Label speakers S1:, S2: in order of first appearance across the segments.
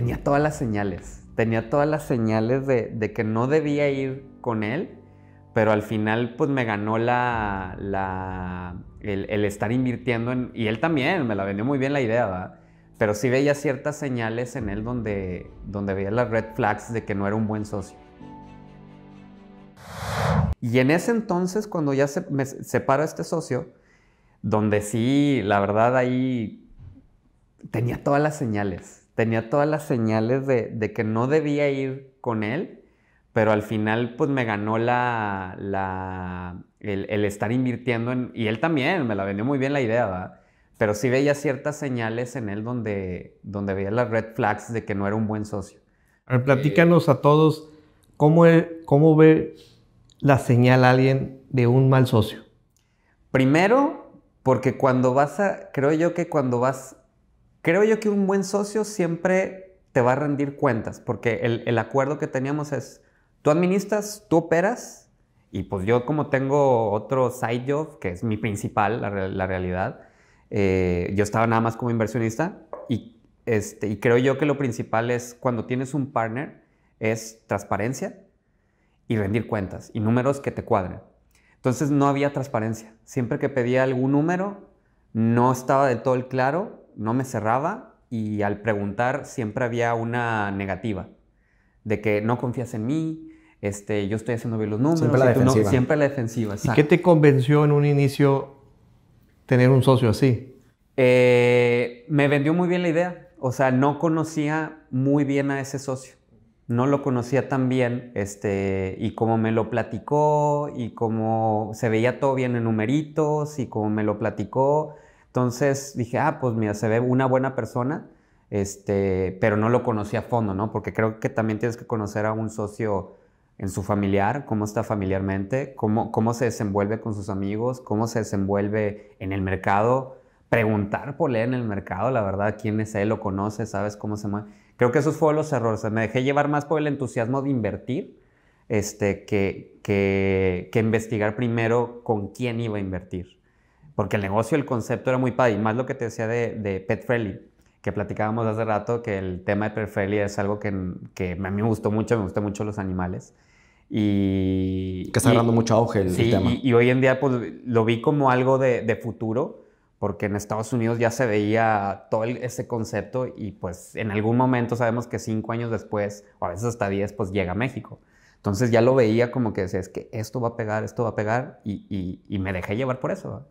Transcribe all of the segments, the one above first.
S1: tenía todas las señales, tenía todas las señales de, que no debía ir con él, pero al final pues me ganó la, el, estar invirtiendo en, y él también, me la vendió muy bien la idea, ¿verdad? pero sí veía ciertas señales en él donde, donde veía las red flags de que no era un buen socio. Y en ese entonces, cuando ya se, me este socio, donde sí, la verdad ahí tenía todas las señales, tenía todas las señales de, que no debía ir con él, pero al final pues me ganó la, el, estar invirtiendo en, y él también, me la vendió muy bien la idea, ¿verdad? Pero sí veía ciertas señales en él donde, donde veía las red flags de que no era un buen socio.
S2: A ver, platícanos a todos cómo, cómo ve la señal alguien de un mal socio.
S1: Primero, porque cuando vas a, creo yo que cuando vas Creo yo que un buen socio siempre te va a rendir cuentas, porque el, acuerdo que teníamos es, tú administras, tú operas, y pues yo como tengo otro side job, que es mi principal, la, realidad, eh, yo estaba nada más como inversionista, y, este, y creo yo que lo principal es cuando tienes un partner, es transparencia y rendir cuentas, y números que te cuadren. Entonces no había transparencia. Siempre que pedía algún número, no estaba del todo el claro no me cerraba y al preguntar siempre había una negativa, de que no confías en mí, este, yo estoy haciendo bien los números. Siempre la defensiva. ¿Y qué
S2: te convenció en un inicio tener un socio así?
S1: Eh, me vendió muy bien la idea. O sea, no conocía muy bien a ese socio. No lo conocía tan bien. Este, y como me lo platicó, y como se veía todo bien en numeritos, y como me lo platicó, entonces dije, ah, pues mira, se ve una buena persona, este, pero no lo conocí a fondo, ¿no? Porque creo que también tienes que conocer a un socio en su familiar, cómo está familiarmente, cómo, cómo se desenvuelve con sus amigos, cómo se desenvuelve en el mercado, preguntar por leer en el mercado, la verdad, quién es él, lo conoce, sabes cómo se mueve. Creo que esos fueron los errores. Me dejé llevar más por el entusiasmo de invertir este, que, que investigar primero con quién iba a invertir porque el negocio, el concepto era muy padre, y más lo que te decía de, Pet Friendly, que platicábamos hace rato, que el tema de Pet Friendly es algo que, que a mí me gustó mucho, me gustan mucho los animales. Y, que está dando mucho auge el, tema. Y, y, hoy en día pues, lo vi como algo de, futuro, porque en Estados Unidos ya se veía todo ese concepto y pues en algún momento sabemos que cinco años después, o a veces hasta diez, pues llega a México. Entonces ya lo veía como que decía, es que esto va a pegar, esto va a pegar y, y, y me dejé llevar por eso.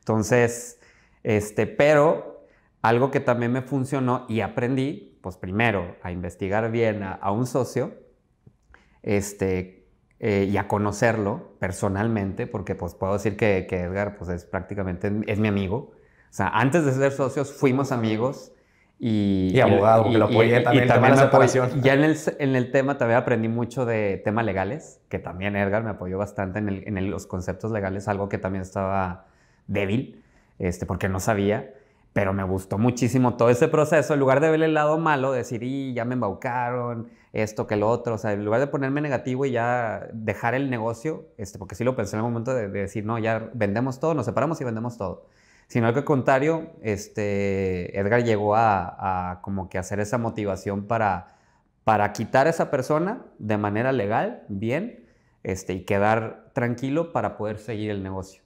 S1: Entonces, este, pero algo que también me funcionó y aprendí, pues primero a investigar bien a, un socio, este, eh, y a conocerlo personalmente, porque pues puedo decir que, Edgar pues es prácticamente, es mi amigo. O sea, antes de ser socios fuimos amigos y... abogado, porque lo apoyé también, y, y, también Ya en el, tema también aprendí mucho de temas legales, que también Edgar me apoyó bastante en, los conceptos legales, algo que también estaba débil, este, porque no sabía, pero me gustó muchísimo todo ese proceso. En lugar de ver el lado malo, decir, y ya me embaucaron, esto que lo otro, o sea, en lugar de ponerme negativo y ya dejar el negocio, este, porque sí lo pensé en el momento de, decir, no, ya vendemos todo, nos separamos y vendemos todo. Sino al contrario, este, Edgar llegó a, como que hacer esa motivación para, para quitar a esa persona de manera legal, bien, este, y quedar tranquilo para poder seguir el negocio.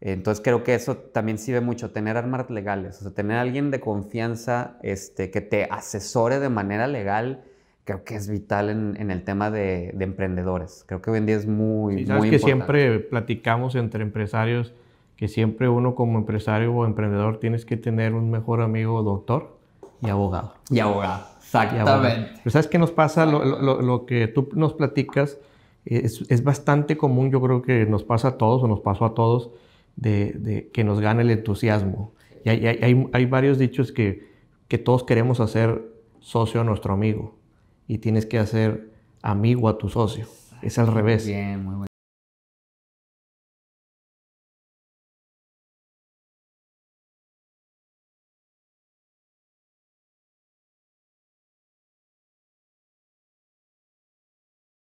S1: Entonces creo que eso también sirve mucho, tener armas legales, o sea, tener alguien de confianza este, que te asesore de manera legal, creo que es vital en, el tema de, emprendedores. Creo que hoy en día es muy, sí, ¿sabes que siempre
S2: platicamos entre empresarios que siempre uno como empresario o emprendedor tienes que tener un mejor amigo doctor y abogado.
S1: Y abogado, exactamente.
S2: Pero ¿sabes que nos pasa? Lo, que tú nos platicas es, es bastante común, yo creo que nos pasa a todos o nos pasó a todos de, que nos gane el entusiasmo. Y hay, varios dichos que, que, todos queremos hacer socio a nuestro amigo y tienes que hacer amigo a tu socio. Es al revés.
S1: Bien, muy